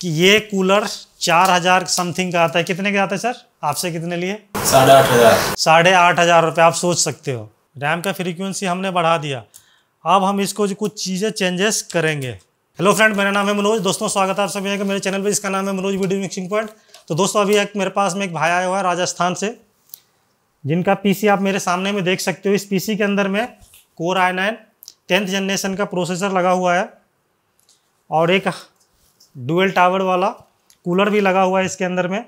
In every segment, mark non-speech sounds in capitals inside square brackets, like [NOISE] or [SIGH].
कि ये कूलर चार हजार समथिंग का आता है कितने का आता है सर आपसे कितने लिए साढ़े आठ हजार साढ़े आठ हजार रुपये आप सोच सकते हो रैम का फ्रीक्वेंसी हमने बढ़ा दिया अब हम इसको जो कुछ चीज़ें चेंजेस करेंगे हेलो फ्रेंड मेरा नाम है मनोज दोस्तों स्वागत है आप सभी का मेरे चैनल पर इसका नाम है मनोज वीडियो मिक्सिंग पॉइंट तो दोस्तों अभी एक मेरे पास में एक भाई आया हुआ है राजस्थान से जिनका पीसी आप मेरे सामने में देख सकते हो इस पीसी के अंदर में core I nine tenth generation का प्रोसेसर लगा हुआ है और एक डुअल टावर वाला कूलर भी लगा हुआ है इसके अंदर में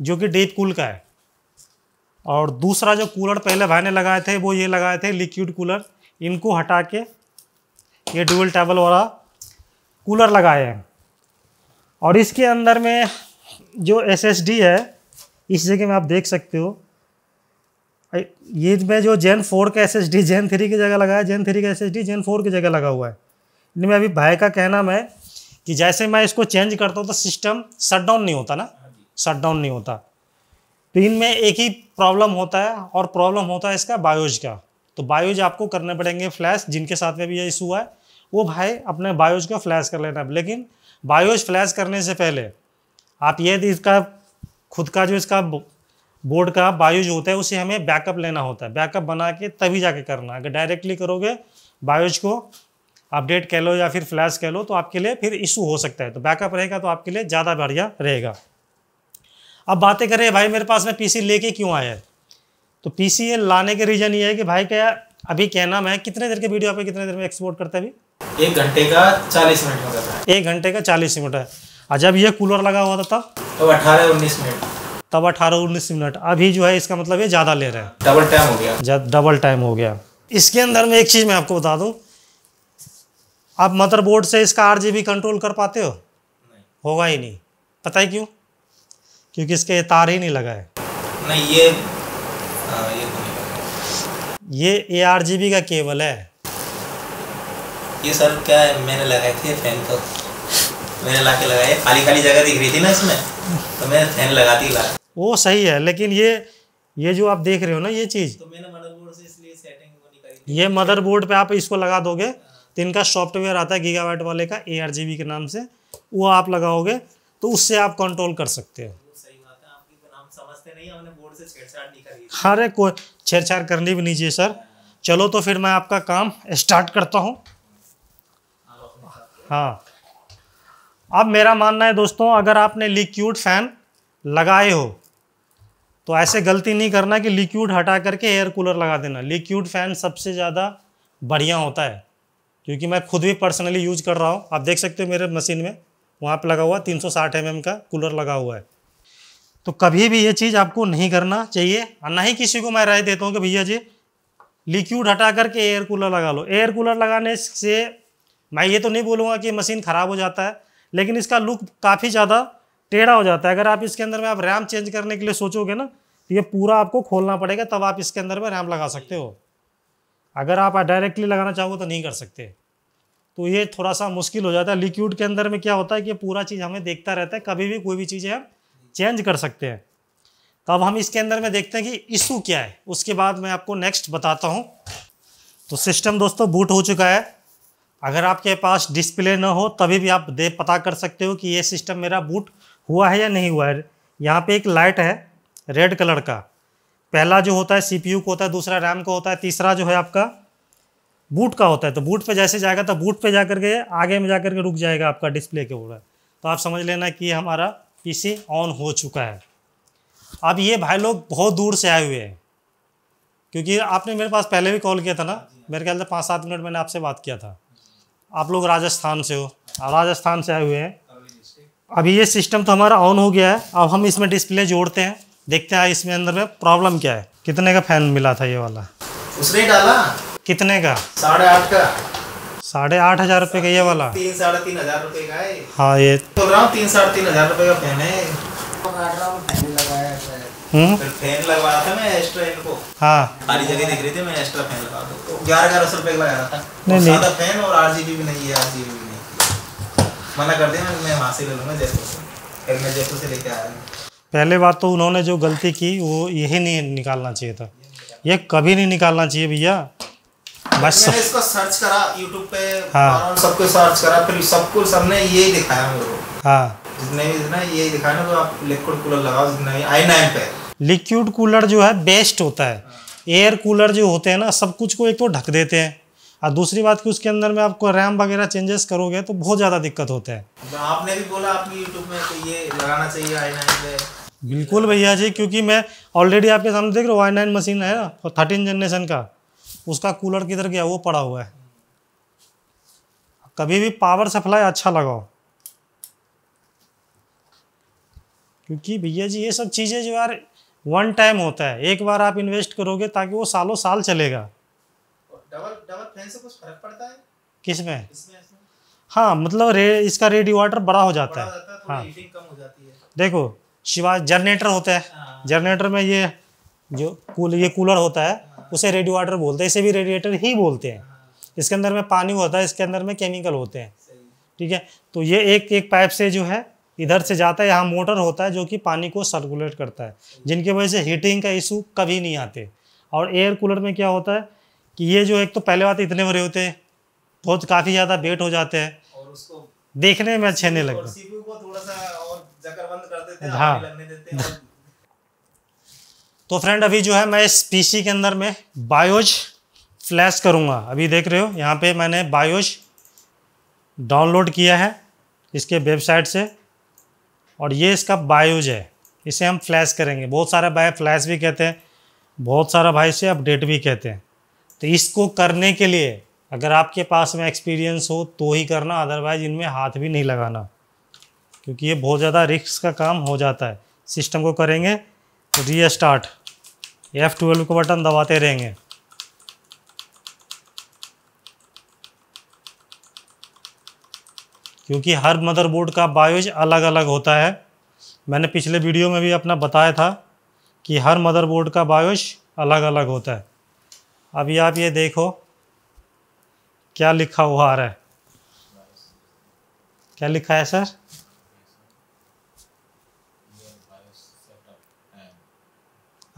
जो कि डीप कूल का है और दूसरा जो कूलर पहले भाई ने लगाए थे वो ये लगाए थे लिक्विड कूलर इनको हटा के ये डुअल टावर वाला कूलर लगाए हैं और इसके अंदर में जो एस है इस जगह में आप देख सकते हो ये मैं जो जेन फोर का S S D gen three की जगह लगाया जेन थ्री का S S D gen four की जगह लगा हुआ है इनमें अभी भाई का कहना मैं कि जैसे मैं इसको चेंज करता हूँ तो सिस्टम शटडाउन नहीं होता ना शटडाउन हाँ नहीं होता तो इनमें एक ही प्रॉब्लम होता है और प्रॉब्लम होता है इसका बायोज का तो बायोज आपको करने पड़ेंगे फ्लैश जिनके साथ में भी ये इशू है वो भाई अपने बायोज का फ्लैश कर लेना लेकिन बायोज फ्लैश करने से पहले आप ये इसका खुद का जो इसका बोर्ड का बायोज होता है उसे हमें बैकअप लेना होता है बैकअप बना के तभी जाके करना अगर डायरेक्टली करोगे बायोज को अपडेट कह लो या फिर फ्लैश कह लो तो आपके लिए फिर इशू हो सकता है तो बैकअप रहेगा तो आपके लिए ज़्यादा बढ़िया रहेगा अब बातें करें भाई मेरे पास में पीसी लेके क्यों आया है तो पीसी लाने के रीज़न ये है कि भाई क्या अभी कहना मैं कितने देर के वीडियो आप कितने देर में एक्सपोर्ट करते हैं अभी एक घंटे का चालीस मिनट में है एक घंटे का चालीस मिनट है और जब ये कूलर लगा हुआ था तब तब अठारह उन्नीस मिनट तब अठारह उन्नीस मिनट अभी जो है इसका मतलब ये ज़्यादा ले रहे हैं डबल टाइम हो गया डबल टाइम हो गया इसके अंदर में एक चीज़ मैं आपको बता दूँ आप मदरबोर्ड से इसका आरजीबी कंट्रोल कर पाते हो नहीं होगा ही नहीं पता है क्यों क्योंकि इसके तार ही नहीं लगा है नहीं ये आ, ये तो ये ए आर जी बी का केबल है ये सर क्या है मैंने लगाए थे फैन तो मैंने ला के लगाए खाली खाली जगह दिख रही थी ना इसमें तो मैंने फैन लगा दी वो सही है लेकिन ये ये जो आप देख रहे हो ना ये चीज़ तो मैंने मदरबोर्ड से इसलिए सेटिंग ये मदरबोर्ड पे आप इसको लगा दोगे तो इनका सॉफ्टवेयर आता है गीगावाट वाले का ए आर जी के नाम से वो आप लगाओगे तो उससे आप कंट्रोल कर सकते हो अरे तो कोई छेड़छाड़ करनी भी नहीं चाहिए सर चलो तो फिर मैं आपका काम स्टार्ट करता हूँ हाँ अब मेरा मानना है दोस्तों अगर आपने लिक्यूड फैन लगाए हो तो ऐसे गलती नहीं करना कि लिक्यूड हटा करके एयर कूलर लगा देना लिक्यूड फैन सबसे ज़्यादा बढ़िया होता है क्योंकि मैं खुद भी पर्सनली यूज कर रहा हूँ आप देख सकते हो मेरे मशीन में वहाँ पर लगा हुआ तीन सौ साठ एम mm का कूलर लगा हुआ है तो कभी भी ये चीज़ आपको नहीं करना चाहिए और ना ही किसी को मैं राय देता हूँ कि भैया जी लिक्विड हटा करके एयर कूलर लगा लो एयर कूलर लगाने से मैं ये तो नहीं बोलूँगा कि मशीन ख़राब हो जाता है लेकिन इसका लुक काफ़ी ज़्यादा टेढ़ा हो जाता है अगर आप इसके अंदर में आप रैम चेंज करने के लिए सोचोगे ना तो ये पूरा आपको खोलना पड़ेगा तब आप इसके अंदर में रैम लगा सकते हो अगर आप डायरेक्टली लगाना चाहोगे तो नहीं कर सकते तो ये थोड़ा सा मुश्किल हो जाता है लिक्विड के अंदर में क्या होता है कि पूरा चीज़ हमें देखता रहता है कभी भी कोई भी चीज़ें हम चेंज कर सकते हैं तो अब हम इसके अंदर में देखते हैं कि इशू क्या है उसके बाद मैं आपको नेक्स्ट बताता हूँ तो सिस्टम दोस्तों बूट हो चुका है अगर आपके पास डिस्प्ले ना हो तभी भी आप दे पता कर सकते हो कि ये सिस्टम मेरा बूट हुआ है या नहीं हुआ है यहाँ पे एक लाइट है रेड कलर का पहला जो होता है सीपीयू का होता है दूसरा रैम का होता है तीसरा जो है आपका बूट का होता है तो बूट पे जैसे जाएगा तो बूट पे जा करके आगे में जा करके रुक जाएगा आपका डिस्प्ले के ऊपर तो आप समझ लेना कि हमारा पीसी ऑन हो चुका है अब ये भाई लोग बहुत दूर से आए हुए हैं क्योंकि आपने मेरे पास पहले भी कॉल किया था ना मेरे ख्याल से पाँच सात मिनट मैंने आपसे बात किया था आप लोग राजस्थान से हो राजस्थान से आए हुए हैं अभी ये सिस्टम तो हमारा ऑन हो गया है अब हम इसमें डिस्प्ले जोड़ते हैं देखते हैं इसमें अंदर में प्रॉब्लम क्या है कितने का फैन मिला था ये वाला उसने डाला कितने का साढ़े आठ का साढ़े आठ हजार रूपए का ये वाला तीन साढ़े तीन हजार रूपए का है हाँ ये तो रहा हूँ तीन साढ़े तीन हजार रूपए का फैन है हम्म? फैन लगवाया था मैं एक्स्ट्रा इनको हाँ सारी जगह दिख रही थी मैं एक्स्ट्रा फैन लगा दो तो ग्यारह ग्यारह सौ रूपए का लगाया था नहीं नहीं फैन और आर भी नहीं है आर भी नहीं मना कर दिया मैं वहाँ से ले लूँगा जयपुर से मैं जयपुर से लेके आया पहले बात तो उन्होंने जो गलती की वो यही नहीं निकालना चाहिए था ये कभी नहीं निकालना चाहिए भैया बस मैंने इसको सर्च करा यूट्यूब पे हाँ सब सर्च करा फिर सबको सबने यही दिखाया हाँ। दिखाया लिक्विड कूलर लिक्विड कूलर जो है बेस्ट होता है एयर कूलर जो होते हैं ना सब कुछ को एक तो ढक देते हैं और दूसरी बात कि उसके अंदर में आपको रैम वगैरह चेंजेस करोगे तो बहुत ज़्यादा दिक्कत होता है तो आपने भी बोला आपकी यूट्यूब में तो ये लगाना चाहिए आई नाइन पे बिल्कुल भैया जी क्योंकि मैं ऑलरेडी आपके सामने देख रहा हूँ वाई मशीन है ना थर्टीन जनरेशन का उसका कूलर किधर गया वो पड़ा हुआ है कभी भी पावर सप्लाई अच्छा लगाओ क्योंकि भैया जी ये सब चीज़ें जो यार वन टाइम होता है एक बार आप इन्वेस्ट करोगे ताकि वो सालों साल चलेगा डबल डबल फैन से कुछ फर्क पड़ता है किस में हाँ मतलब रे, इसका रेडियो वाटर बड़ा हो जाता बड़ा है, है हाँ कम हो जाती है। देखो शिवा जनरेटर होता है जनरेटर हाँ। में ये जो कूल ये कूलर होता है हाँ। उसे रेडियो वाटर बोलते हैं इसे भी रेडिएटर ही बोलते हैं हाँ। इसके अंदर में पानी होता है इसके अंदर में केमिकल होते हैं ठीक है तो ये एक एक पाइप से जो है इधर से जाता है यहाँ मोटर होता है जो कि पानी को सर्कुलेट करता है जिनकी वजह से हीटिंग का इशू कभी नहीं आते और एयर कूलर में क्या होता है कि ये जो एक तो पहले बात इतने बड़े होते हैं बहुत काफ़ी ज़्यादा वेट हो जाते हैं देखने में अच्छे नहीं लगते हैं हाँ लगने देते हैं तो फ्रेंड अभी जो है मैं इस पीसी के अंदर में बायोज फ्लैश करूँगा अभी देख रहे हो यहाँ पे मैंने बायोज डाउनलोड किया है इसके वेबसाइट से और ये इसका बायोज है इसे हम फ्लैश करेंगे बहुत सारा भाई फ्लैश भी कहते हैं बहुत सारा भाई से अपडेट भी कहते हैं तो इसको करने के लिए अगर आपके पास में एक्सपीरियंस हो तो ही करना अदरवाइज इनमें हाथ भी नहीं लगाना क्योंकि ये बहुत ज़्यादा रिक्स का काम हो जाता है सिस्टम को करेंगे तो री स्टार्ट एफ ट्वेल्व को बटन दबाते रहेंगे क्योंकि हर मदरबोर्ड का बायोज अलग अलग होता है मैंने पिछले वीडियो में भी अपना बताया था कि हर मदरबोर्ड का बायोज अलग अलग होता है अभी आप ये देखो क्या लिखा हुआ आ रहा है क्या लिखा है सर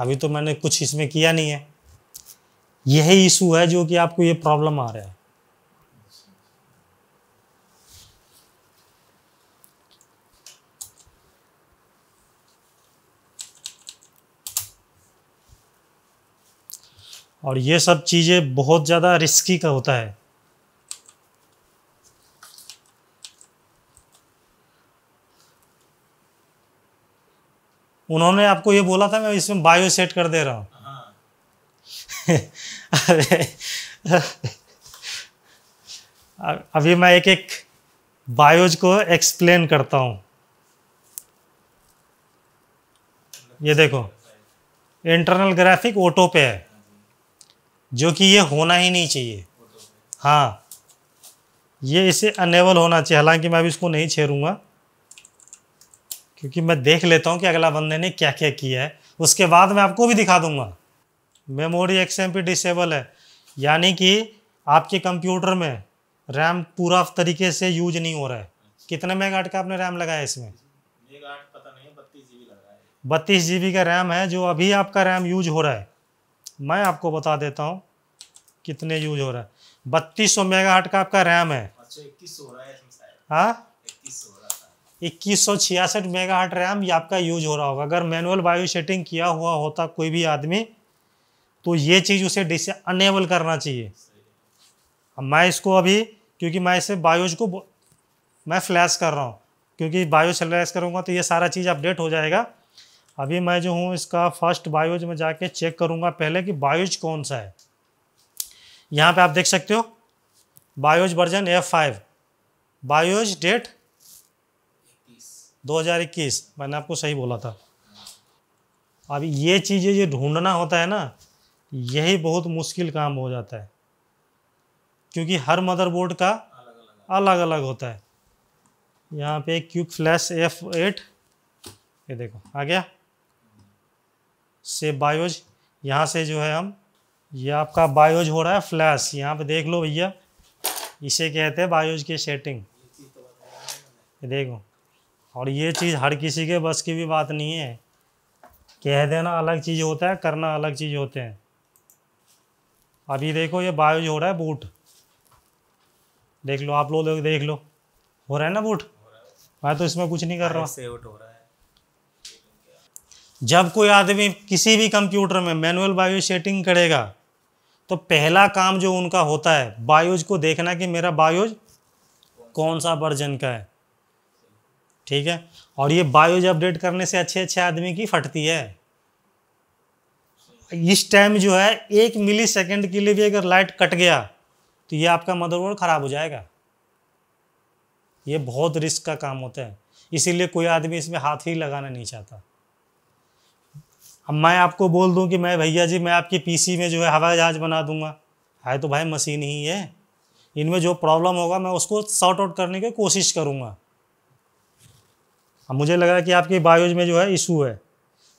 अभी तो मैंने कुछ इसमें किया नहीं है यही इशू है जो कि आपको ये प्रॉब्लम आ रहा है और ये सब चीज़ें बहुत ज़्यादा रिस्की का होता है उन्होंने आपको ये बोला था मैं इसमें बायो सेट कर दे रहा हूँ हाँ। [LAUGHS] अरे अभी मैं एक एक बायोज को एक्सप्लेन करता हूँ ये देखो इंटरनल ग्राफिक ऑटो पे है जो कि ये होना ही नहीं चाहिए हाँ ये इसे अनेबल होना चाहिए हालांकि मैं अभी इसको नहीं छेड़ूंगा क्योंकि मैं देख लेता हूँ कि अगला बंदे ने क्या क्या किया है उसके बाद मैं आपको भी दिखा दूंगा मेमोरी एक्सएमपी डिसेबल है यानी कि आपके कंप्यूटर में रैम पूरा तरीके से यूज नहीं हो रहा है कितने मेगाट का आपने रैम लगाया इसमें बत्तीस जी बी का रैम है जो अभी आपका रैम यूज हो रहा है मैं आपको बता देता हूँ कितने यूज हो रहा है बत्तीस सौ मेगा का आपका रैम है अच्छा, हाँ इक्कीस सौ छियासठ मेगा हट रैम ये आपका यूज हो रहा होगा अगर मैनुअल वायु सेटिंग किया हुआ होता कोई भी आदमी तो ये चीज़ उसे डिस अनेबल करना चाहिए अब मैं इसको अभी क्योंकि मैं इसे बायोज को मैं फ्लैश कर रहा हूँ क्योंकि बायोज फ्लैश करूँगा तो ये सारा चीज़ अपडेट हो जाएगा अभी मैं जो हूँ इसका फर्स्ट बायोज में जाके चेक करूँगा पहले कि बायोज कौन सा है यहाँ पे आप देख सकते हो BIOS version F five BIOS date 2021 मैंने आपको सही बोला था अब ये चीज़ें जो ढूंढना होता है ना यही बहुत मुश्किल काम हो जाता है क्योंकि हर मदरबोर्ड का अलग अलग होता है यहाँ पे क्यूक फ्लैश एफ एट ये देखो आ गया से बायोज यहाँ से जो है हम ये आपका बायोज हो रहा है फ्लैश यहाँ पे देख लो भैया इसे कहते हैं बायोज के सेटिंग ये देखो और ये चीज़ हर किसी के बस की भी बात नहीं है कह देना अलग चीज़ होता है करना अलग चीज़ होते हैं अभी देखो ये बायोज हो रहा है बूट देख लो आप लोग देख लो हो रहा है ना बूट मैं तो इसमें कुछ नहीं कर रहा हूँ जब कोई आदमी किसी भी कंप्यूटर में मैनुअल बायोज सेटिंग करेगा तो पहला काम जो उनका होता है बायोज को देखना कि मेरा बायोज कौन सा वर्जन का है ठीक है और ये बायोज अपडेट करने से अच्छे अच्छे आदमी की फटती है इस टाइम जो है एक मिली सेकेंड के लिए भी अगर लाइट कट गया तो ये आपका मदरबोर्ड ख़राब हो जाएगा ये बहुत रिस्क का काम होता है इसीलिए कोई आदमी इसमें हाथ ही लगाना नहीं चाहता अब मैं आपको बोल दूं कि मैं भैया जी मैं आपकी पीसी में जो है हवाई जहाज़ बना दूंगा है तो भाई मशीन ही है इनमें जो प्रॉब्लम होगा मैं उसको सॉर्ट आउट करने की कोशिश करूँगा अब मुझे लग रहा है कि आपकी बायोज में जो है इशू है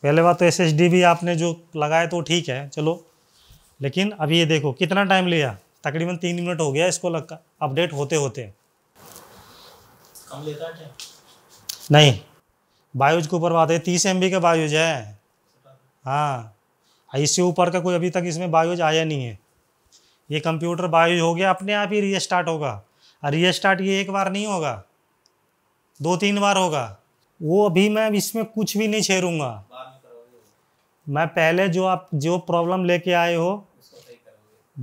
पहले बात तो एस भी आपने जो लगाया तो ठीक है चलो लेकिन अभी ये देखो कितना टाइम लिया तकरीबन तीन मिनट हो गया इसको लग अपडेट होते होते कम लेता नहीं बायोज के ऊपर बात है तीस एम का बायोज है हाँ इससे ऊपर का कोई अभी तक इसमें बायोज आया नहीं है ये कंप्यूटर बायोज हो गया अपने आप ही रीस्टार्ट होगा और रीस्टार्ट ये एक बार नहीं होगा दो तीन बार होगा वो अभी मैं इसमें कुछ भी नहीं छेड़ूंगा मैं पहले जो आप जो प्रॉब्लम लेके आए हो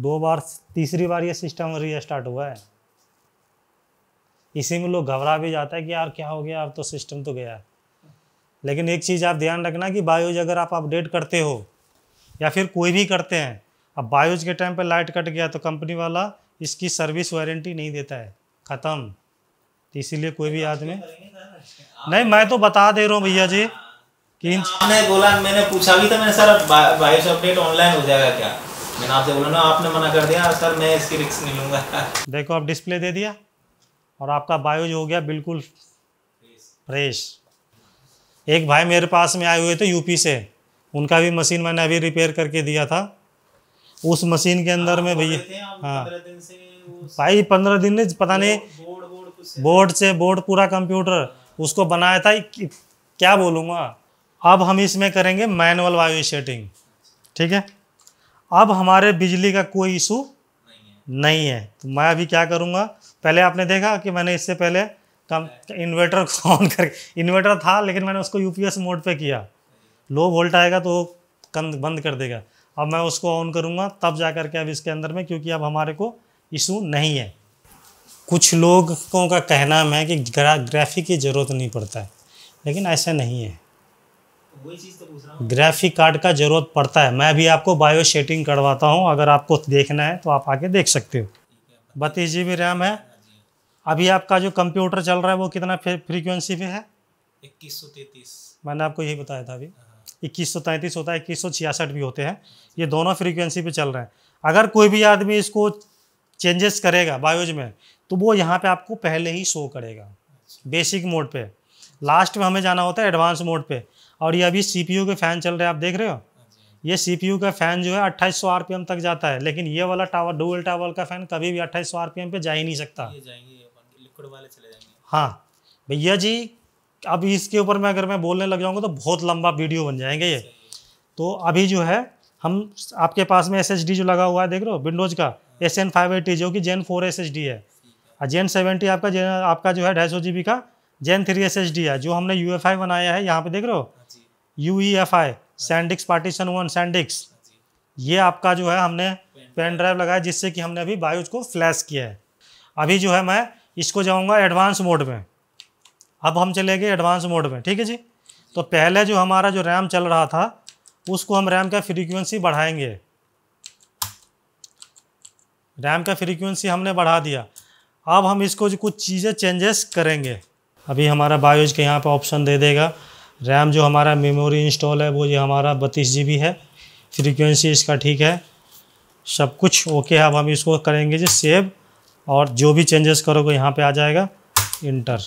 दो बार तीसरी बार ये सिस्टम रीस्टार्ट हुआ है इसी में लोग घबरा भी जाता है कि यार क्या हो गया अब तो सिस्टम तो गया लेकिन एक चीज़ आप ध्यान रखना कि बायोज अगर आप अपडेट करते हो या फिर कोई भी करते हैं अब बायोज के टाइम पर लाइट कट गया तो कंपनी वाला इसकी सर्विस वारंटी नहीं देता है ख़त्म तो इसीलिए कोई भी आदमी नहीं मैं तो बता दे रहा हूँ भैया जी कि आपने बोला मैंने पूछा भी था मैंने सर बायोस अपडेट ऑनलाइन हो जाएगा क्या मैंने आपसे बोला ना आपने मना कर दिया सर मैं इसकी रिक्स नहीं लूँगा [LAUGHS] देखो आप डिस्प्ले दे दिया और आपका बायोज हो गया बिल्कुल फ्रेश एक भाई मेरे पास में आए हुए थे यूपी से उनका भी मशीन मैंने अभी रिपेयर करके दिया था उस मशीन के अंदर हाँ, में भैया हाँ भाई पंद्रह दिन ने पता नहीं तो बोर्ड से बोर्ड पूरा कंप्यूटर उसको बनाया था क्या बोलूँगा अब हम इसमें करेंगे मैनुअल वायु सेटिंग ठीक है अब हमारे बिजली का कोई इशू नहीं है तो मैं अभी क्या करूँगा पहले आपने देखा कि मैंने इससे पहले कम इन्वर्टर को ऑन करके इन्वर्टर था लेकिन मैंने उसको यूपीएस मोड पे किया लो वोल्ट आएगा तो कंद बंद कर देगा अब मैं उसको ऑन करूँगा तब जा कर के अब इसके अंदर में क्योंकि अब हमारे को इशू नहीं है कुछ लोगों का कहना है कि ग्रा, ग्राफिक की ज़रूरत नहीं पड़ता है लेकिन ऐसा नहीं है ग्राफिक तो कार्ड का ज़रूरत पड़ता है मैं भी आपको बायो शेटिंग करवाता हूँ अगर आपको देखना है तो आप आके देख सकते हो बत्तीस जी बी रैम है हाँ अभी आपका जो कंप्यूटर चल रहा है वो कितना फ्रीक्वेंसी पे है इक्कीस सौ तैंतीस मैंने आपको यही बताया था अभी हाँ, हाँ। इक्कीस सौ तैंतीस होता है इक्कीस सौ छियासठ भी होते हैं ये दोनों फ्रीक्वेंसी पे चल रहे हैं अगर कोई भी आदमी इसको चेंजेस करेगा बायोज में तो वो यहाँ पे आपको पहले ही शो करेगा बेसिक मोड पे लास्ट में हमें जाना होता है एडवांस मोड पे और ये अभी सी के फ़ैन चल रहे हैं आप देख रहे हो ये सी का फ़ैन जो है अट्ठाईस सौ तक जाता है लेकिन ये वाला टावर डुअल टावर का फ़ैन कभी भी अट्ठाईस सौ आर पे जा ही नहीं सकता हाँ भैया जी अब इसके ऊपर मैं अगर मैं बोलने लग जाऊँगा तो बहुत लंबा वीडियो बन जाएंगे ये तो अभी जो है हम आपके पास में एस जो लगा हुआ है देख रहे हो विंडोज़ का एस एन फाइव एटी जो कि जेन फोर एस है जेन सेवेंटी आपका जेन आपका जो है ढाई सौ जी का gen three S H D है जो हमने यू एफ आई बनाया है यहाँ पे देख रहे हो U E F I SanDisk partition one SanDisk ये आपका जो है हमने पेन ड्राइव लगाया जिससे कि हमने अभी बायोज को फ्लैश किया है अभी जो है मैं इसको जाऊँगा एडवांस मोड में अब हम चले गए एडवांस मोड में ठीक है जी तो पहले जो हमारा जो रैम चल रहा था उसको हम रैम का फ्रीक्वेंसी बढ़ाएंगे रैम का फ्रीक्वेंसी हमने बढ़ा दिया अब हम इसको जो कुछ चीज़ें चेंजेस करेंगे अभी हमारा बायोज के यहाँ पर ऑप्शन दे देगा रैम जो हमारा मेमोरी इंस्टॉल है वो ये हमारा बत्तीस जी है फ्रीक्वेंसी इसका ठीक है सब कुछ ओके है अब हम इसको करेंगे जी सेव और जो भी चेंजेस करोगे यहाँ पे आ जाएगा इंटर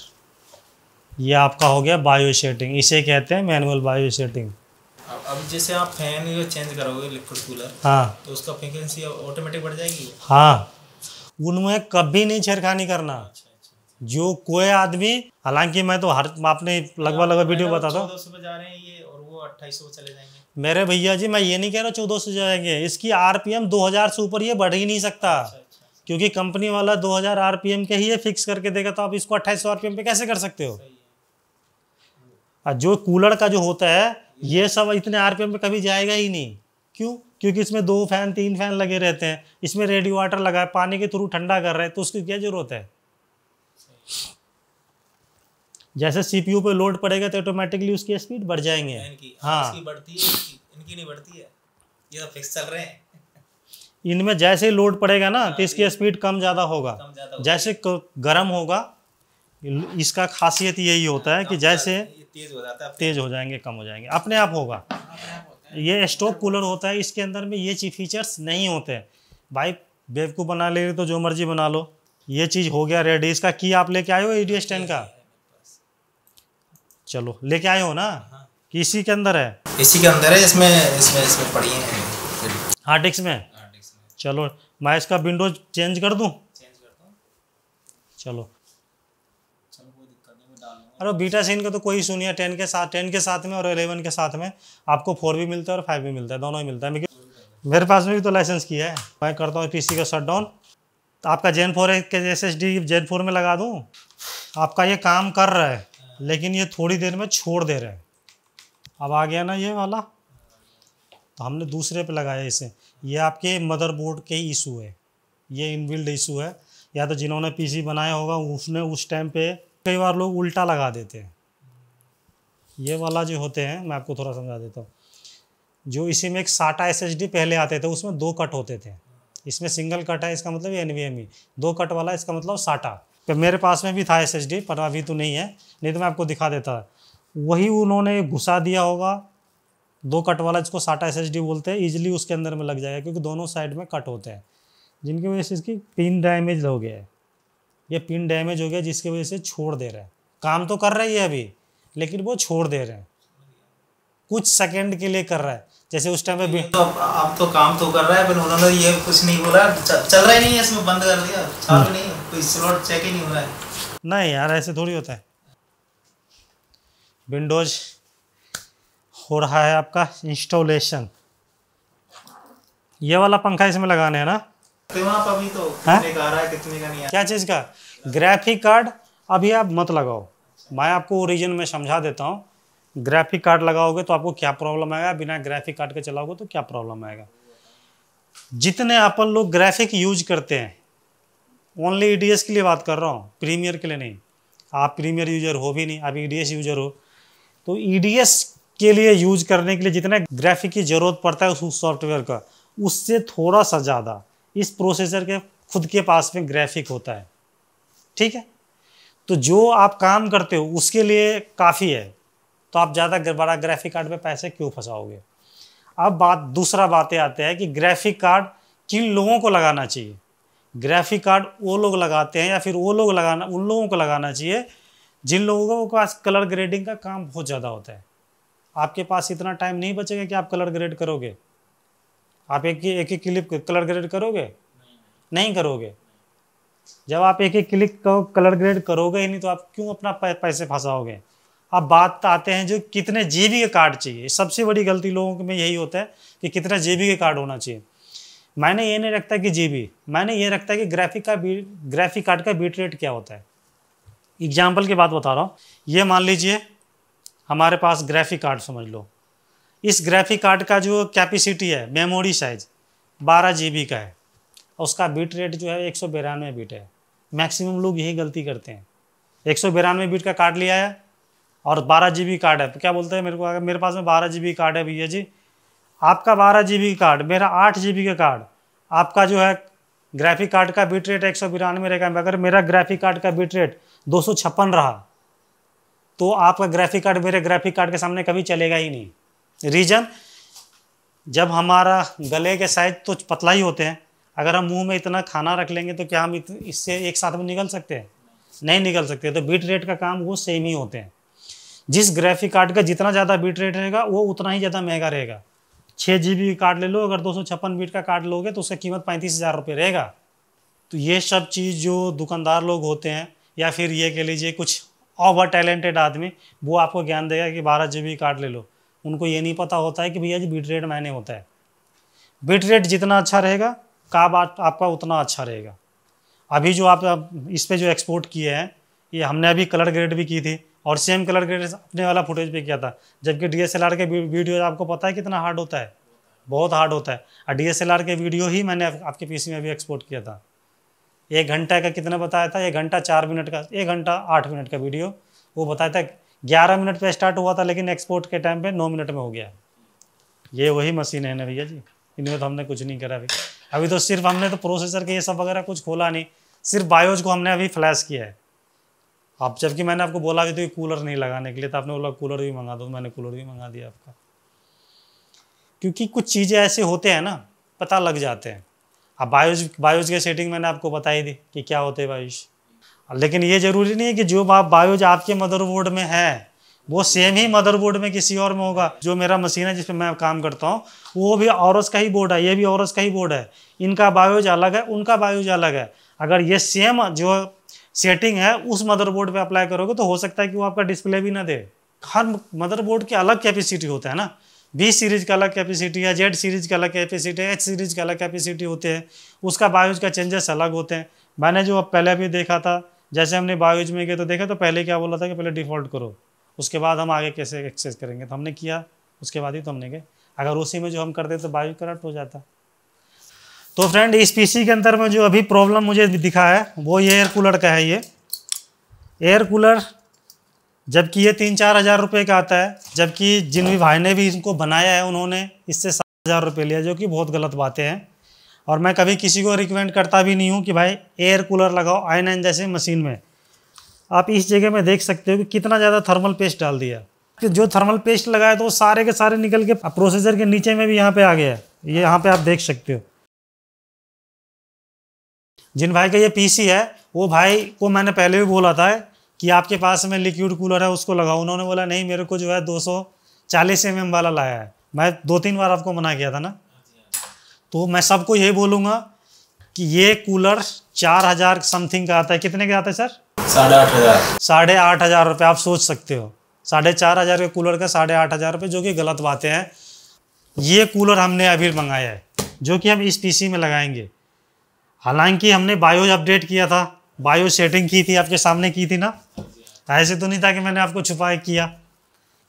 ये आपका हो गया बायो सेटिंग इसे कहते हैं मैनुअल बायो सेटिंग अब जैसे आप फैन चेंज करोगे लिक्विड कूलर हाँ तो उसका फ्रिक्वेंसी ऑटोमेटिक बढ़ जाएगी हाँ उनमें कभी नहीं छेड़खानी करना जो कोई आदमी हालांकि मैं तो हर आपने लगभग लगभग वीडियो बताता हूँ मेरे भैया जी मैं ये नहीं कह रहा चौदह सौ जाएंगे इसकी आरपीएम 2000 से ऊपर ये बढ़ ही नहीं सकता अच्छा, अच्छा, अच्छा। क्योंकि कंपनी वाला 2000 आरपीएम के ही ये फिक्स करके देगा तो आप इसको अट्ठाईस आरपीएम पे कैसे कर सकते हो जो कूलर का जो होता है ये सब इतने आरपीएम पे कभी जाएगा ही नहीं क्यों क्योंकि इसमें दो फैन तीन फैन लगे रहते हैं इसमें रेडियो वाटर लगा है पानी के थ्रू ठंडा कर रहे हैं तो उसकी क्या ज़रूरत है जैसे सीपीयू पे लोड पड़ेगा तो ऑटोमेटिकली उसकी स्पीड बढ़ जाएंगे हाँ इसकी बढ़ती है इनकी नहीं बढ़ती है ये तो फिक्स चल रहे हैं इनमें जैसे लोड पड़ेगा ना हाँ, तो इसकी स्पीड कम ज़्यादा होगा जैसे गर्म होगा इसका खासियत यही होता है कि जैसे तेज हो जाता है तेज हो जाएंगे कम हो जाएंगे अपने आप होगा ये स्टोव कूलर होता है इसके अंदर में ये चीज फीचर्स नहीं होते हैं भाई बेवकूफ़ बना ले तो जो मर्जी बना लो ये चीज़ हो गया रेडी इसका की आप लेके आए हो ई डी एस टेन का चलो लेके आए हो ना कि इसी के अंदर है इसी के अंदर है इसमें इसमें इसमें पड़ी है हार्ड डिस्क में चलो मैं इसका विंडो चेंज कर दूँ चलो और बीटा सीन का तो कोई इशू नहीं है टेन के साथ टेन के साथ में और एलेवन के साथ में आपको फोर भी मिलता है और फाइव भी मिलता है दोनों ही मिलता है मेरे पास में भी तो लाइसेंस किया है मैं करता हूँ पीसी का शट डाउन तो आपका जेन फोर के S S D gen four में लगा दूँ आपका ये काम कर रहा है लेकिन ये थोड़ी देर में छोड़ दे रहे हैं अब आ गया ना ये वाला तो हमने दूसरे पे लगाया इसे ये आपके मदरबोर्ड के इशू है ये इनबिल्ड इशू है या तो जिन्होंने पीसी बनाया होगा उसने उस टाइम पे कई बार लोग उल्टा लगा देते हैं ये वाला जो होते हैं मैं आपको थोड़ा समझा देता हूँ जो इसी में एक साटा एस पहले आते थे उसमें दो कट होते थे इसमें सिंगल कट है इसका मतलब एन e। दो कट वाला इसका मतलब साटा तो मेरे पास में भी था एस पर अभी तो नहीं है नहीं तो मैं आपको दिखा देता वही उन्होंने घुसा दिया होगा दो कट वाला जिसको साटा एस बोलते हैं ईजिली उसके अंदर में लग जाएगा क्योंकि दोनों साइड में कट होते हैं जिनकी वजह से इसकी पिन डैमेज हो गया है ये पिन डैमेज हो गया जिसकी वजह से छोड़ दे रहा है काम तो कर रही है अभी लेकिन वो छोड़ दे रहे हैं कुछ सेकंड के लिए कर रहा है जैसे उस टाइम पे तो आप तो काम तो कर रहा है पर उन्होंने तो ये कुछ नहीं बोला चल रहा ही नहीं है इसमें बंद कर दिया चालू हम्म। नहीं कोई स्लॉट चेक ही नहीं हो रहा है नहीं यार ऐसे थोड़ी होता है विंडोज हो रहा है आपका इंस्टॉलेशन ये वाला पंखा इसमें लगाने है ना तो तो हाँ? नहीं क्या चीज़ का ग्राफिक कार्ड अभी आप मत लगाओ मैं आपको ओरिजिन में समझा देता हूँ ग्राफिक कार्ड लगाओगे तो आपको क्या प्रॉब्लम आएगा बिना ग्राफिक कार्ड के चलाओगे तो क्या प्रॉब्लम आएगा जितने अपन लोग ग्राफिक यूज करते हैं ओनली ई के लिए बात कर रहा हूँ प्रीमियर के लिए नहीं आप प्रीमियर यूजर हो भी नहीं आप ई यूजर हो तो ई के लिए यूज करने के लिए जितना ग्राफिक की जरूरत पड़ता है उस सॉफ्टवेयर का उससे थोड़ा सा ज़्यादा इस प्रोसेसर के खुद के पास में ग्राफिक होता है ठीक है तो जो आप काम करते हो उसके लिए काफ़ी है तो आप ज़्यादा बड़ा ग्राफिक कार्ड पे पैसे क्यों फंसाओगे अब बात दूसरा बातें आते हैं कि ग्राफिक कार्ड किन लोगों को लगाना चाहिए ग्राफिक कार्ड वो लोग लगाते हैं या फिर वो लोग लगाना उन लोगों को लगाना चाहिए जिन लोगों को पास कलर ग्रेडिंग का काम बहुत ज़्यादा होता है आपके पास इतना टाइम नहीं बचेगा कि आप कलर ग्रेड करोगे आप एक ही एक ही क्लिप कलर ग्रेड करोगे नहीं, नहीं करोगे जब आप एक एक क्लिक को कलर ग्रेड करोगे ही नहीं तो आप क्यों अपना पैसे फंसाओगे अब बात तो आते हैं जो कितने जीबी के कार्ड चाहिए सबसे बड़ी गलती लोगों में यही होता है कि कितना जीबी के कार्ड होना चाहिए मैंने ये नहीं रखता कि जीबी मैंने ये रखता है कि ग्राफिक का ग्राफिक कार्ड का बीट रेट क्या होता है एग्जाम्पल की बात बता रहा हूँ ये मान लीजिए हमारे पास ग्राफिक कार्ड समझ लो इस ग्राफिक कार्ड का जो कैपेसिटी है मेमोरी साइज बारह जी का है और उसका बीट रेट जो है एक सौ बिरानवे बीट है मैक्सिमम लोग यही गलती करते हैं एक सौ बिरानवे बीट का कार्ड लिया है और बारह जी कार्ड है तो क्या बोलते हैं मेरे को अगर मेरे पास में बारह जी कार्ड है भैया जी आपका बारह जी कार्ड मेरा आठ जी का कार्ड आपका जो है ग्राफिक कार्ड का बीट रेट एक सौ बिरानवे रहेगा अगर मेरा ग्राफिक कार्ड का बीट रेट दो सौ छप्पन रहा तो आपका ग्राफिक कार्ड मेरे ग्राफिक कार्ड के सामने कभी चलेगा ही नहीं रीजन जब हमारा गले के साइज तो पतला ही होते हैं अगर हम मुंह में इतना खाना रख लेंगे तो क्या हम इससे एक साथ में निकल सकते हैं नहीं निकल सकते तो बीट रेट का काम वो सेम ही होते हैं जिस ग्राफिक कार्ड का जितना ज़्यादा बीट रेट रहेगा वो उतना ही ज़्यादा महंगा रहेगा छः जी बी कार्ड ले लो अगर दो सौ छप्पन बीट का कार्ड लोगे तो उसका कीमत पैंतीस हज़ार रुपये रहेगा तो ये सब चीज़ जो दुकानदार लोग होते हैं या फिर ये कह लीजिए कुछ ओवर टैलेंटेड आदमी वो आपको ज्ञान देगा कि बारह जी बी कार्ड ले लो उनको ये नहीं पता होता है कि भैया जी बीट रेट मैंने होता है बीट रेट जितना अच्छा रहेगा काब आपका उतना अच्छा रहेगा अभी जो आप, इस पर जो एक्सपोर्ट किए हैं ये हमने अभी कलर ग्रेड भी की थी और सेम कलर ग्रेड अपने वाला फुटेज पे किया था जबकि डी के वीडियो आपको पता है कितना हार्ड होता है बहुत हार्ड होता है और डी के वीडियो ही मैंने आपके पीसी में भी एक्सपोर्ट किया था एक घंटे का कितना बताया था एक घंटा चार मिनट का एक घंटा आठ मिनट का वीडियो वो बताया था ग्यारह मिनट पे स्टार्ट हुआ था लेकिन एक्सपोर्ट के टाइम पे नौ मिनट में हो गया ये वही मशीन है ना भैया जी इनमें तो हमने कुछ नहीं करा अभी अभी तो सिर्फ हमने तो प्रोसेसर के ये सब वगैरह कुछ खोला नहीं सिर्फ बायोज को हमने अभी फ्लैश किया है आप जबकि मैंने आपको बोला भी तो कूलर नहीं लगाने के लिए तो आपने बोला कूलर भी मंगा दो तो मैंने कूलर भी मंगा दिया आपका क्योंकि कुछ चीज़ें ऐसे होते हैं ना पता लग जाते हैं अब बायोज बायोज के सेटिंग मैंने आपको बताई दी कि क्या होते हैं बायोज लेकिन ये ज़रूरी नहीं है कि जो बायोज आपके मदरबोर्ड में है वो सेम ही मदरबोर्ड में किसी और में होगा जो मेरा मशीन है जिसपे मैं काम करता हूँ वो भी औरस का ही बोर्ड है ये भी औरस का ही बोर्ड है इनका बायोज अलग है उनका बायोज अलग है अगर ये सेम जो सेटिंग है उस मदरबोर्ड पे अप्लाई करोगे तो हो सकता है कि वो आपका डिस्प्ले भी ना दे हर मदरबोर्ड की अलग कैपेसिटी होता है ना बी सीरीज का अलग कैपेसिटी है जेड सीरीज का अलग कैपेसिटी है एच सीरीज का अलग कैपेसिटी होते हैं उसका बायोज का चेंजेस अलग होते हैं मैंने जो पहले भी देखा था जैसे हमने बायोज में गए तो देखा तो पहले क्या बोला था कि पहले डिफ़ॉल्ट करो उसके बाद हम आगे कैसे एक्सेस करेंगे तो हमने किया उसके बाद ही तो हमने गए अगर उसी में जो हम करते तो बायोज करप्ट हो जाता तो फ्रेंड इस पी के अंदर में जो अभी प्रॉब्लम मुझे दिखा है वो ये एयर कूलर का है ये एयर कूलर जबकि ये तीन चार हज़ार रुपये का आता है जबकि जिन भी भाई ने भी इनको बनाया है उन्होंने इससे सात हज़ार रुपये लिया जो कि बहुत गलत बातें हैं और मैं कभी किसी को रिकमेंड करता भी नहीं हूँ कि भाई एयर कूलर लगाओ आई नाइन जैसे मशीन में आप इस जगह में देख सकते हो कि कितना ज़्यादा थर्मल पेस्ट डाल दिया कि जो थर्मल पेस्ट लगाया तो वो सारे के सारे निकल के प्रोसेसर के नीचे में भी यहाँ पे आ गया है ये यहाँ पे आप देख सकते हो जिन भाई का ये पीसी है वो भाई को मैंने पहले भी बोला था कि आपके पास में लिक्विड कूलर है उसको लगाओ उन्होंने बोला नहीं मेरे को जो है दो सौ चालीस एम एम वाला लाया है मैं दो तीन बार आपको मना किया था ना तो मैं सबको यही बोलूंगा कि ये कूलर चार हज़ार समथिंग का आता है कितने का आता है सर साढ़े आठ हज़ार साढ़े आठ हज़ार रुपये आप सोच सकते हो साढ़े चार हज़ार के कूलर का साढ़े आठ हज़ार रुपये जो कि गलत बातें हैं ये कूलर हमने अभी मंगाया है जो कि हम इस पीसी में लगाएंगे हालांकि हमने बायो अपडेट किया था बायो सेटिंग की थी आपके सामने की थी ना ऐसे तो नहीं था कि मैंने आपको छुपा किया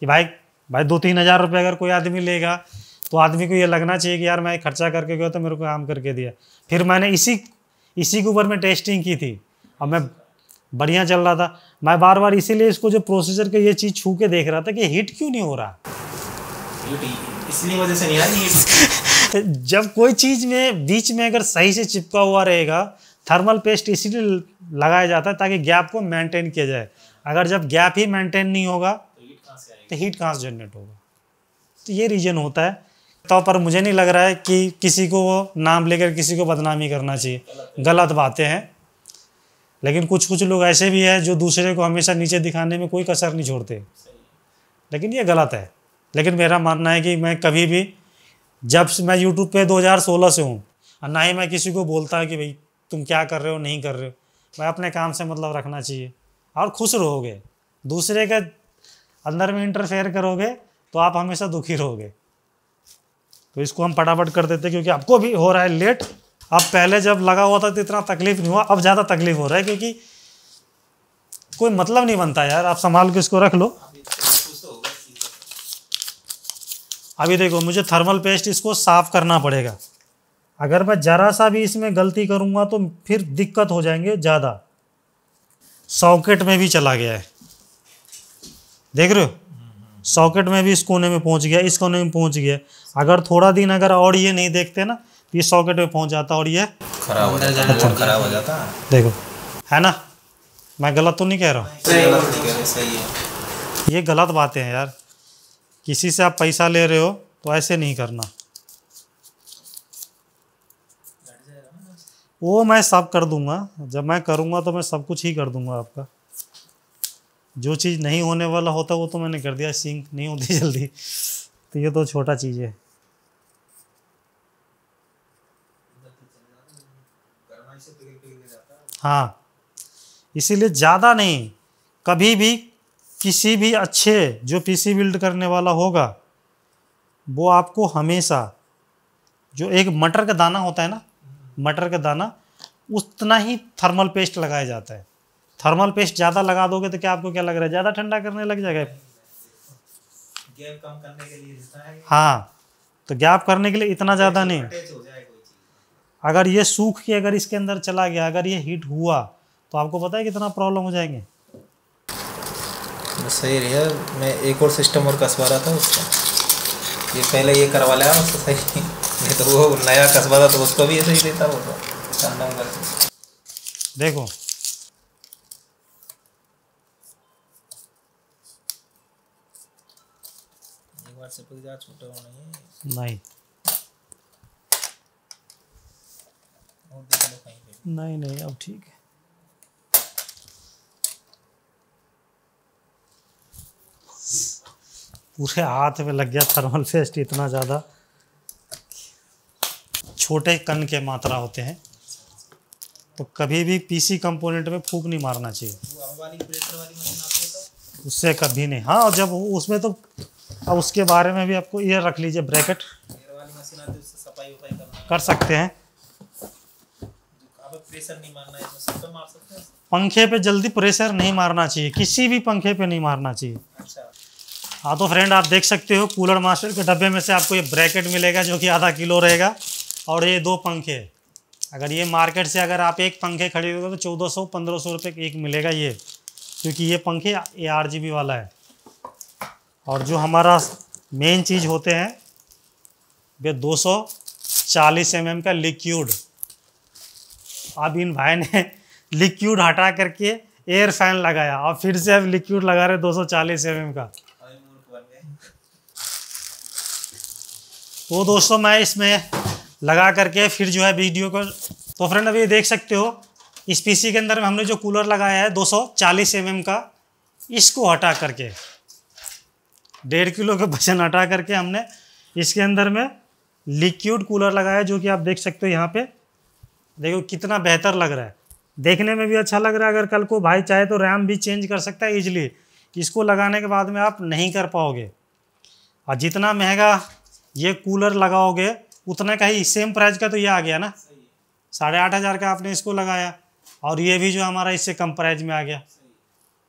कि भाई भाई दो तीन हज़ार रुपये अगर कोई आदमी लेगा तो आदमी को ये लगना चाहिए कि यार मैं खर्चा करके गया तो मेरे को काम करके दिया फिर मैंने इसी इसी के ऊपर मैं टेस्टिंग की थी और मैं बढ़िया चल रहा था मैं बार बार इसीलिए इसको जो प्रोसीजर का ये चीज़ छू के देख रहा था कि हिट क्यों नहीं हो रहा इसलिए वजह से नहीं [LAUGHS] जब कोई चीज़ में बीच में अगर सही से चिपका हुआ रहेगा थर्मल पेस्ट इसीलिए लगाया जाता है ताकि गैप को मेंटेन किया जाए अगर जब गैप ही मेंटेन नहीं होगा तो हीट कहाँ से जनरेट तो होगा तो ये रीजन होता है तो पर मुझे नहीं लग रहा है कि किसी को नाम लेकर किसी को बदनामी करना चाहिए गलत बातें हैं लेकिन कुछ कुछ लोग ऐसे भी हैं जो दूसरे को हमेशा नीचे दिखाने में कोई कसर नहीं छोड़ते लेकिन ये गलत है लेकिन मेरा मानना है कि मैं कभी भी जब मैं यूट्यूब पे 2016 से हूँ और ना ही मैं किसी को बोलता कि भाई तुम क्या कर रहे हो नहीं कर रहे हो मैं अपने काम से मतलब रखना चाहिए और खुश रहोगे दूसरे के अंदर में इंटरफेयर करोगे तो आप हमेशा दुखी रहोगे तो इसको हम फटाफट कर देते क्योंकि आपको भी हो रहा है लेट अब पहले जब लगा हुआ था तो इतना तकलीफ नहीं हुआ अब ज़्यादा तकलीफ हो रहा है क्योंकि कोई मतलब नहीं बनता यार आप संभाल के इसको रख लो अभी देखो मुझे थर्मल पेस्ट इसको साफ़ करना पड़ेगा अगर मैं ज़रा सा भी इसमें गलती करूँगा तो फिर दिक्कत हो जाएंगे ज़्यादा सॉकेट में भी चला गया है देख रहे हो सॉकेट में भी इस कोने में पहुंच गया इस कोने में पहुंच गया अगर थोड़ा दिन अगर और ये नहीं देखते ना तो ये सॉकेट में पहुंच जाता और ये खराब हो जाता है अच्छा। खराब हो जाता देखो है ना मैं गलत तो नहीं कह रहा हूँ ये गलत बातें हैं यार किसी से आप पैसा ले रहे हो तो ऐसे नहीं करना वो मैं सब कर दूंगा जब मैं करूंगा तो मैं सब कुछ ही कर दूंगा आपका जो चीज़ नहीं होने वाला होता वो तो मैंने कर दिया सिंक नहीं होती जल्दी तो ये तो छोटा चीज़ है हाँ इसीलिए ज़्यादा नहीं कभी भी किसी भी अच्छे जो पीसी बिल्ड करने वाला होगा वो आपको हमेशा जो एक मटर का दाना होता है ना मटर का दाना उतना ही थर्मल पेस्ट लगाया जाता है थर्मल पेस्ट ज़्यादा लगा दोगे तो क्या आपको क्या लग रहा है ज़्यादा ठंडा करने लग जाएगा गैप कम करने के लिए हाँ तो गैप करने के लिए इतना ज़्यादा नहीं अगर ये सूख के अगर इसके अंदर चला गया अगर ये हीट हुआ तो आपको पता है कितना प्रॉब्लम हो जाएंगे सही रहा मैं एक और सिस्टम और कसवा रहा था उसका ये पहले ये करवा लिया उसको तो सही नहीं [LAUGHS] तो वो नया कसवा था तो उसको भी ऐसे ही देता वो तो देखो से चिपक जा छोटा होना नहीं नहीं और देख लो कहीं पे नहीं नहीं अब ठीक है पूरे हाथ में लग गया थर्मल फेस्ट इतना ज़्यादा छोटे कन के मात्रा होते हैं तो कभी भी पीसी कंपोनेंट में फूक नहीं मारना चाहिए वाली वाली तो? उससे कभी नहीं हाँ जब उसमें तो अब उसके बारे में भी आपको ईयर रख लीजिए ब्रैकेट कर सकते हैं पंखे पे जल्दी प्रेशर नहीं मारना चाहिए किसी भी पंखे पे नहीं मारना चाहिए अच्छा हाँ तो फ्रेंड आप देख सकते हो कूलर मास्टर के डब्बे में से आपको ये ब्रैकेट मिलेगा जो कि आधा किलो रहेगा और ये दो पंखे अगर ये मार्केट से अगर आप एक पंखे खरीदोगे तो चौदह सौ पंद्रह सौ रुपये एक मिलेगा ये क्योंकि ये पंखे ए वाला है और जो हमारा मेन चीज़ होते हैं वे 240 एम mm का लिक्विड अब इन भाई ने लिक्विड [LAUGHS] हटा करके एयर फैन लगाया और फिर से अब लिक्विड लगा रहे 240 सौ एम का तो दोस्तों मैं इसमें लगा करके फिर जो है वीडियो को तो फ्रेंड अभी देख सकते हो इस पीसी के अंदर हमने जो कूलर लगाया है 240 सौ एम का इसको हटा करके डेढ़ किलो का वजन हटा करके हमने इसके अंदर में लिक्विड कूलर लगाया जो कि आप देख सकते हो यहाँ पे देखो कितना बेहतर लग रहा है देखने में भी अच्छा लग रहा है अगर कल को भाई चाहे तो रैम भी चेंज कर सकता है ईजिली इसको लगाने के बाद में आप नहीं कर पाओगे और जितना महंगा ये कूलर लगाओगे उतने का ही सेम प्राइस का तो ये आ गया ना साढ़े आठ हज़ार का आपने इसको लगाया और ये भी जो हमारा इससे कम प्राइज़ में आ गया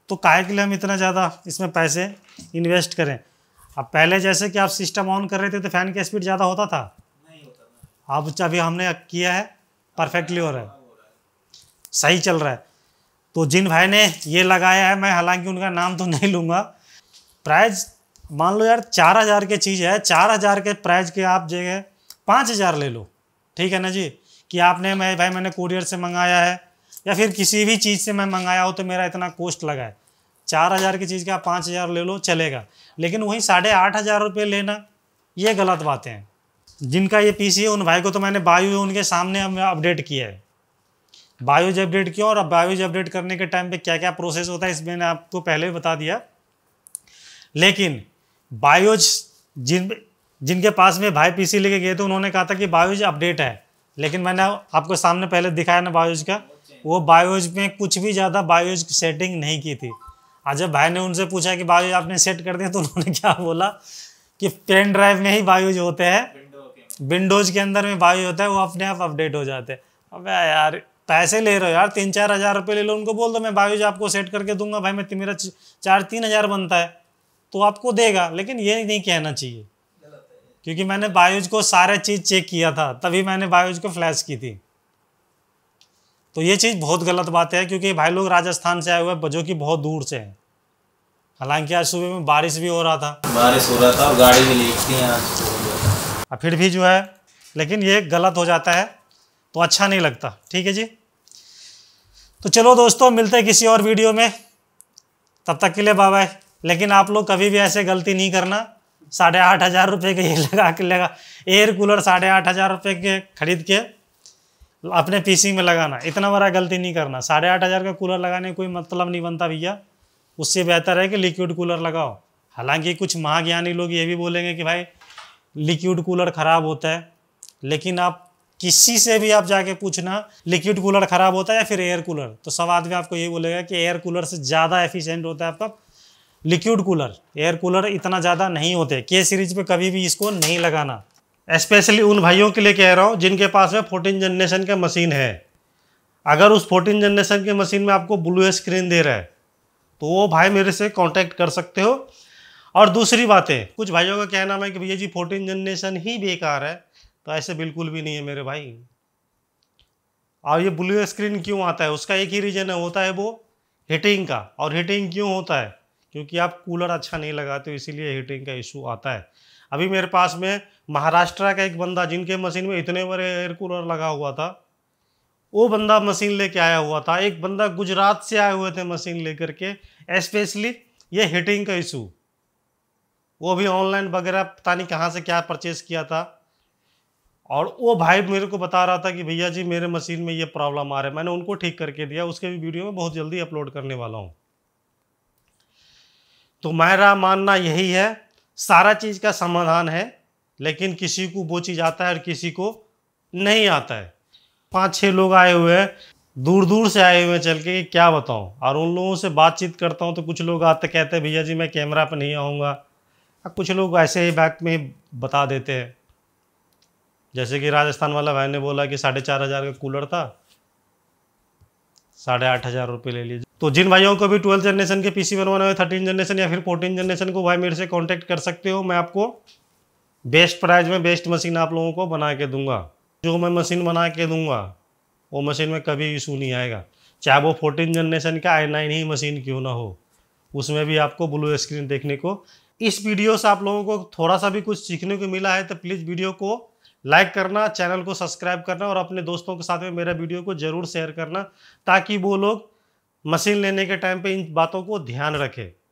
तो काहे के लिए हम इतना ज़्यादा इसमें पैसे इन्वेस्ट करें अब पहले जैसे कि आप सिस्टम ऑन कर रहे थे तो फैन की स्पीड ज़्यादा होता था नहीं होता अब अभी हमने किया है परफेक्टली हो रहा है सही चल रहा है तो जिन भाई ने ये लगाया है मैं हालांकि उनका नाम तो [LAUGHS] नहीं लूँगा प्राइज मान लो यार चार हज़ार के चीज़ है चार हज़ार के प्राइज के आप जगह पाँच हज़ार ले लो ठीक है ना जी कि आपने मैं भाई मैंने कोरियर से मंगाया है या फिर किसी भी चीज़ से मैं मंगाया हो तो मेरा इतना कॉस्ट लगा है चार हज़ार की चीज़ का पाँच हज़ार ले लो चलेगा लेकिन वहीं साढ़े आठ हज़ार रुपये लेना ये गलत बातें हैं जिनका ये पी है उन भाई को तो मैंने बायो उनके सामने अपडेट किया है बायोज अपडेट किया और अब बायोज अपडेट करने के टाइम पे क्या क्या प्रोसेस होता है इस मैंने आपको पहले भी बता दिया लेकिन बायोज जिन जिनके पास में भाई पीसी लेके गए थे तो उन्होंने कहा था कि बायोज अपडेट है लेकिन मैंने आपको सामने पहले दिखाया ना बायोज का वो बायोज में कुछ भी ज़्यादा बायोज सेटिंग नहीं की थी आज जब भाई ने उनसे पूछा कि बायोज आपने सेट कर दिया तो उन्होंने क्या बोला कि पेन ड्राइव में ही बायोज होते हैं विंडोज के अंदर में बायोज होता है वो अपने आप अपडेट हो जाते हैं अब यार पैसे ले रहे हो यार तीन चार हज़ार रुपये ले लो उनको बोल दो मैं बायोज आपको सेट करके दूंगा भाई मैं मेरा चार तीन हज़ार बनता है तो आपको देगा लेकिन ये नहीं कहना चाहिए क्योंकि मैंने बायोज को सारे चीज़ चेक किया था तभी मैंने बायोज को फ्लैश की थी तो ये चीज़ बहुत गलत बात है क्योंकि भाई लोग राजस्थान से आए हुए हैं जो कि बहुत दूर से हैं हालांकि आज सुबह में बारिश भी हो रहा था बारिश हो रहा था और गाड़ी भी लीक थी आज फिर भी जो है लेकिन ये गलत हो जाता है तो अच्छा नहीं लगता ठीक है जी तो चलो दोस्तों मिलते हैं किसी और वीडियो में तब तक के लिए बाबा लेकिन आप लोग कभी भी ऐसे गलती नहीं करना साढ़े आठ हज़ार रुपये के ये लगा के लगा एयर कूलर साढ़े आठ हज़ार रुपये के खरीद के अपने पीसिंग में लगाना इतना बड़ा गलती नहीं करना साढ़े आठ हज़ार का कूलर लगाने कोई मतलब नहीं बनता भैया उससे बेहतर है कि लिक्विड कूलर लगाओ हालांकि कुछ महाज्ञानी लोग ये भी बोलेंगे कि भाई लिक्विड कूलर ख़राब होता है लेकिन आप किसी से भी आप जाके पूछना लिक्विड कूलर ख़राब होता है या फिर एयर कूलर तो सब आदमी आपको ये बोलेगा कि एयर कूलर से ज़्यादा एफिशिएंट होता है आपका लिक्विड कूलर एयर कूलर इतना ज़्यादा नहीं होते के सीरीज पे कभी भी इसको नहीं लगाना स्पेशली उन भाइयों के लिए कह रहा हूँ जिनके पास में फोर्टीन जनरेशन का मशीन है अगर उस फोर्टीन जनरेशन के मशीन में आपको ब्लू स्क्रीन दे रहा है तो वो भाई मेरे से कांटेक्ट कर सकते हो और दूसरी बात है कुछ भाइयों का कहना है कि भैया जी फोर्टीन जनरेशन ही बेकार है तो ऐसे बिल्कुल भी नहीं है मेरे भाई और ये ब्लू स्क्रीन क्यों आता है उसका एक ही रीज़न है होता है वो हीटिंग का और हीटिंग क्यों होता है क्योंकि आप कूलर अच्छा नहीं लगाते हो इसीलिए हीटिंग का इशू आता है अभी मेरे पास में महाराष्ट्र का एक बंदा जिनके मशीन में इतने बड़े एयर कूलर लगा हुआ था वो बंदा मशीन लेके आया हुआ था एक बंदा गुजरात से आए हुए थे मशीन लेकर के स्पेशली ये हीटिंग का इशू वो भी ऑनलाइन वगैरह पता नहीं कहाँ से क्या परचेस किया था और वो भाई मेरे को बता रहा था कि भैया जी मेरे मशीन में ये प्रॉब्लम आ रहा है मैंने उनको ठीक करके दिया उसके भी वीडियो में बहुत जल्दी अपलोड करने वाला हूँ तो मेरा मानना यही है सारा चीज़ का समाधान है लेकिन किसी को वो चीज़ आता है और किसी को नहीं आता है पाँच छह लोग आए हुए हैं दूर दूर से आए हुए चल के क्या बताऊं और उन लोगों से बातचीत करता हूं तो कुछ लोग आते कहते हैं भैया जी मैं कैमरा पर नहीं आऊँगा कुछ लोग ऐसे ही बैक में बता देते हैं जैसे कि राजस्थान वाला भाई ने बोला कि साढ़े चार हज़ार का कूलर था साढ़े आठ हज़ार रुपये ले लीजिए तो जिन भाइयों को भी ट्वेल्थ जनरेशन के पीसी बनवाना है थर्टीन जनरेशन या फिर फोर्टीन जनरेशन को भाई मेरे से कॉन्टैक्ट कर सकते हो मैं आपको बेस्ट प्राइस में बेस्ट मशीन आप लोगों को बना के दूंगा जो मैं मशीन बना के दूंगा वो मशीन में कभी इशू नहीं आएगा चाहे वो फोर्टीन जनरेशन का आई नाइन ही मशीन क्यों ना हो उसमें भी आपको ब्लू स्क्रीन देखने को इस वीडियो से आप लोगों को थोड़ा सा भी कुछ सीखने को मिला है तो प्लीज़ वीडियो को लाइक करना चैनल को सब्सक्राइब करना और अपने दोस्तों के साथ में मेरा वीडियो को ज़रूर शेयर करना ताकि वो लोग मशीन लेने के टाइम पे इन बातों को ध्यान रखें